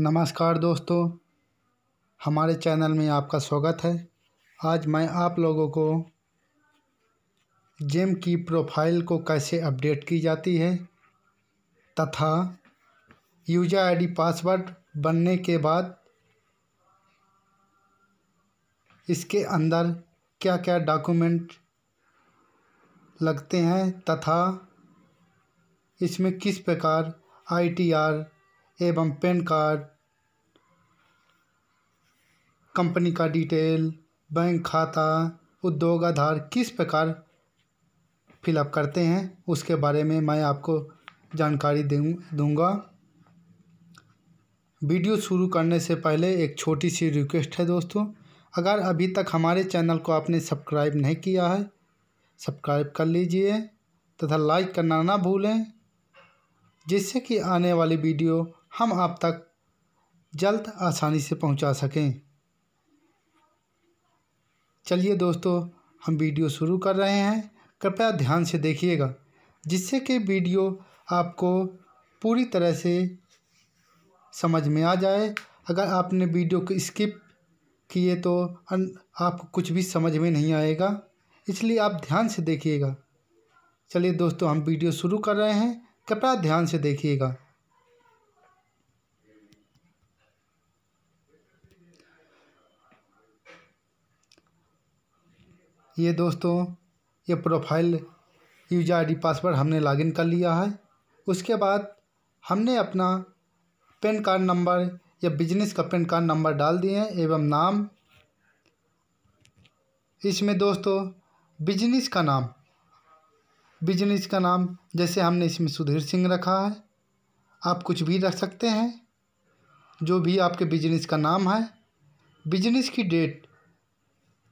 नमस्कार दोस्तों हमारे चैनल में आपका स्वागत है आज मैं आप लोगों को जेम की प्रोफाइल को कैसे अपडेट की जाती है तथा यूजर आईडी पासवर्ड बनने के बाद इसके अंदर क्या क्या डॉक्यूमेंट लगते हैं तथा इसमें किस प्रकार आईटीआर एवं पैन कार्ड कंपनी का डिटेल बैंक खाता उद्योग आधार किस प्रकार फिलअप करते हैं उसके बारे में मैं आपको जानकारी दूंगा दूँगा वीडियो शुरू करने से पहले एक छोटी सी रिक्वेस्ट है दोस्तों अगर अभी तक हमारे चैनल को आपने सब्सक्राइब नहीं किया है सब्सक्राइब कर लीजिए तथा लाइक करना ना भूलें जिससे कि आने वाली वीडियो हम आप तक जल्द आसानी से पहुंचा सकें चलिए दोस्तों हम वीडियो शुरू कर रहे हैं कृपया ध्यान से देखिएगा जिससे कि वीडियो आपको पूरी तरह से समझ में आ जाए अगर आपने वीडियो को स्किप किए तो आपको कुछ भी समझ में नहीं आएगा इसलिए आप ध्यान से देखिएगा चलिए दोस्तों हम वीडियो शुरू कर रहे हैं कृपया ध्यान से देखिएगा ये दोस्तों ये प्रोफाइल यूजर आईडी पासवर्ड हमने लॉगिन कर लिया है उसके बाद हमने अपना पेन कार्ड नंबर या बिजनेस का पेन कार्ड नंबर डाल दिए हैं एवं नाम इसमें दोस्तों बिजनेस का नाम बिजनेस का नाम जैसे हमने इसमें सुधीर सिंह रखा है आप कुछ भी रख सकते हैं जो भी आपके बिजनेस का नाम है बिजनेस की डेट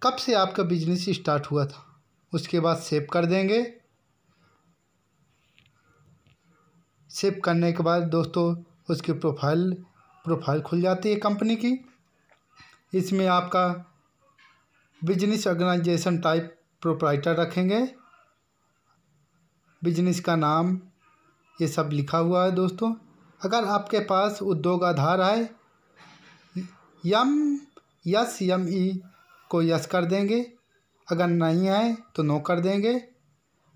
कब से आपका बिजनेस स्टार्ट हुआ था उसके बाद सेव कर देंगे सेव करने के बाद दोस्तों उसकी प्रोफाइल प्रोफाइल खुल जाती है कंपनी की इसमें आपका बिजनेस ऑर्गेनाइजेशन टाइप प्रोपराइटर रखेंगे बिजनेस का नाम ये सब लिखा हुआ है दोस्तों अगर आपके पास उद्योग आधार है यम यस यम ई को यस कर देंगे अगर नहीं आए तो नो कर देंगे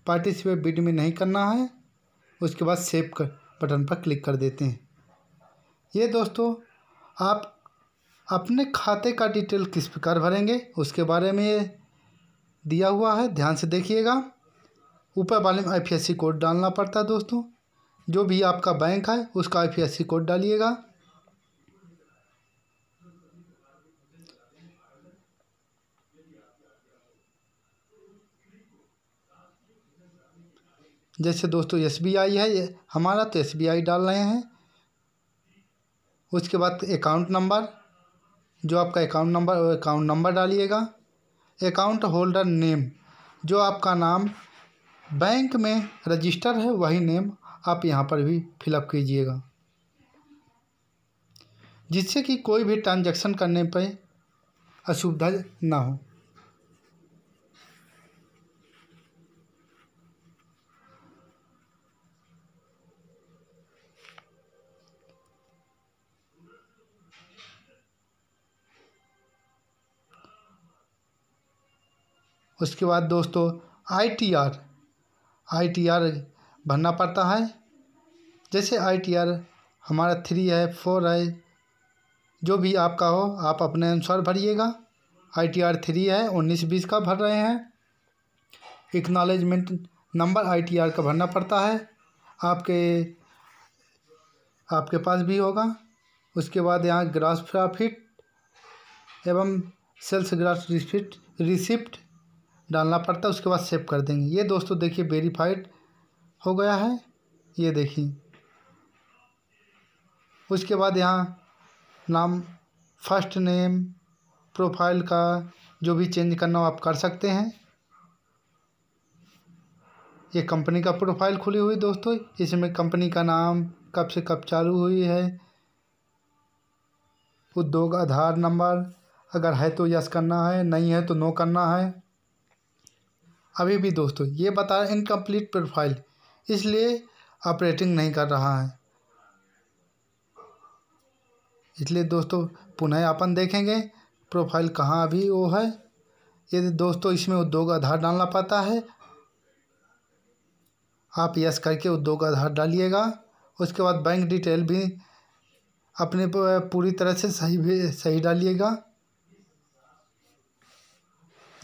पार्टिसिपेट बिड में नहीं करना है उसके बाद सेव कर बटन पर क्लिक कर देते हैं ये दोस्तों आप अपने खाते का डिटेल किस प्रकार भरेंगे उसके बारे में दिया हुआ है ध्यान से देखिएगा ऊपर वाले में आई कोड डालना पड़ता है दोस्तों जो भी आपका बैंक है उसका आई कोड डालिएगा जैसे दोस्तों एस बी आई है हमारा तो एस बी आई डाल रहे हैं उसके बाद अकाउंट नंबर जो आपका अकाउंट नंबर अकाउंट नंबर डालिएगा अकाउंट होल्डर नेम जो आपका नाम बैंक में रजिस्टर है वही नेम आप यहाँ पर भी फिलअप कीजिएगा जिससे कि कोई भी ट्रांजैक्शन करने पर असुविधा ना हो उसके बाद दोस्तों I T R I T R भरना पड़ता है जैसे आई टी आर हमारा थ्री है फोर है जो भी आपका हो आप अपने अनुसार भरिएगा आई टी आर थ्री है उन्नीस बीस का भर रहे हैं acknowledgement number I T R का भरना पड़ता है आपके आपके पास भी होगा उसके बाद यहाँ ग्रास प्रॉफिट एवं सेल्स ग्रास रिसिप्ट रिसिप्ट डालना पड़ता है उसके बाद सेव कर देंगे ये दोस्तों देखिए वेरीफाइड हो गया है ये देखिए उसके बाद यहाँ नाम फर्स्ट नेम प्रोफाइल का जो भी चेंज करना हो आप कर सकते हैं ये कंपनी का प्रोफाइल खुली हुई दोस्तों इसमें कंपनी का नाम कब से कब चालू हुई है उद्योग आधार नंबर अगर है तो यस करना है नहीं है तो नो करना है अभी भी दोस्तों ये बता रहा है इनकम्प्लीट प्रोफाइल इसलिए ऑपरेटिंग नहीं कर रहा है इसलिए दोस्तों पुनः अपन देखेंगे प्रोफाइल कहाँ अभी वो है यदि दोस्तों इसमें उद्योग आधार डालना पड़ता है आप यस करके उद्योग आधार डालिएगा उसके बाद बैंक डिटेल भी अपने पूरी तरह से सही भी सही डालिएगा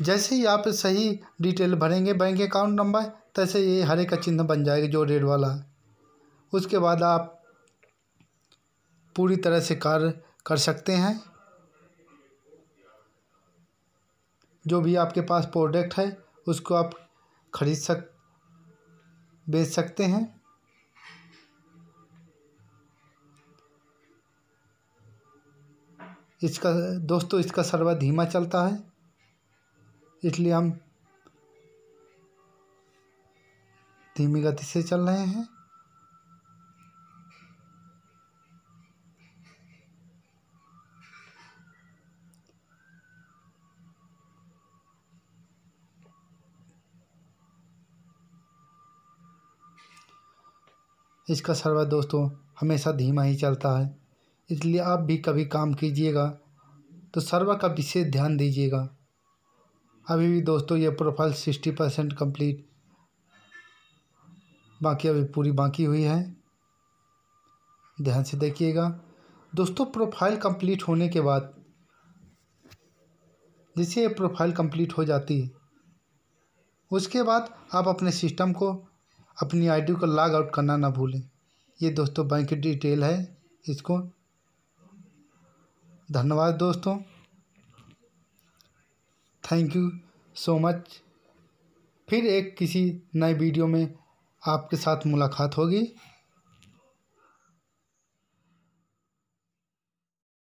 जैसे ही आप सही डिटेल भरेंगे बैंक अकाउंट नंबर तैसे ये हरे का चिन्ह बन जाएगा जो रेड वाला है उसके बाद आप पूरी तरह से कार्य कर सकते हैं जो भी आपके पास प्रोडक्ट है उसको आप खरीद सक बेच सकते हैं इसका दोस्तों इसका सर्वर धीमा चलता है इसलिए हम धीमी गति से चल रहे हैं इसका सर्वर दोस्तों हमेशा धीमा ही चलता है इसलिए आप भी कभी काम कीजिएगा तो सर्वर का विशेष ध्यान दीजिएगा अभी भी दोस्तों ये प्रोफाइल सिक्सटी परसेंट कम्प्लीट बाकी अभी पूरी बाकी हुई है ध्यान से देखिएगा दोस्तों प्रोफाइल कंप्लीट होने के बाद जैसे ये प्रोफाइल कंप्लीट हो जाती उसके बाद आप अपने सिस्टम को अपनी आईडी को लॉग आउट करना ना भूलें ये दोस्तों बैंक की डिटेल है इसको धन्यवाद दोस्तों थैंक यू सो मच फिर एक किसी नए वीडियो में आपके साथ मुलाकात होगी